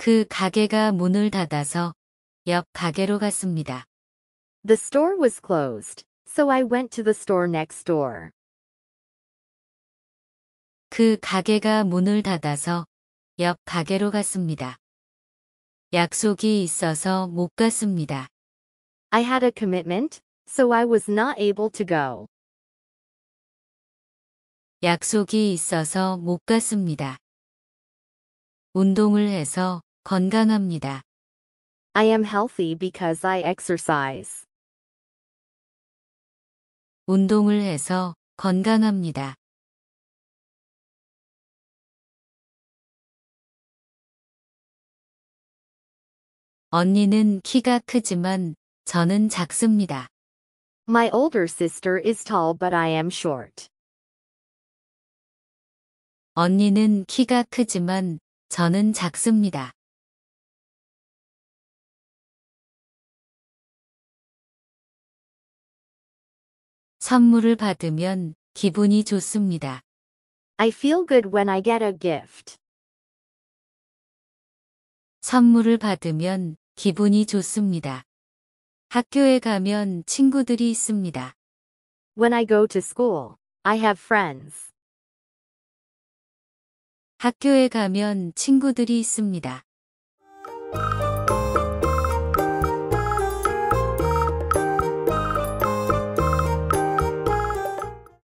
그 가게가 문을 닫아서 옆 가게로 갔습니다. The store was closed, so I went to the store next door. 그 가게가 문을 닫아서 옆 가게로 갔습니다. 약속이 있어서 못 갔습니다. I had a commitment, so I was not able to go. 약속이 있어서 못 갔습니다. 운동을 해서 건강합니다. I am healthy because I exercise. 운동을 해서 건강합니다. 언니는 키가 크지만 저는 작습니다. My older sister is tall but I am short. 언니는 키가 크지만 저는 작습니다. 선물을 받으면 기분이 좋습니다. I feel good when I get a gift. 선물을 받으면 기분이 좋습니다. 학교에 가면 친구들이 있습니다. When I go to school, I have friends. 학교에 가면 친구들이 있습니다.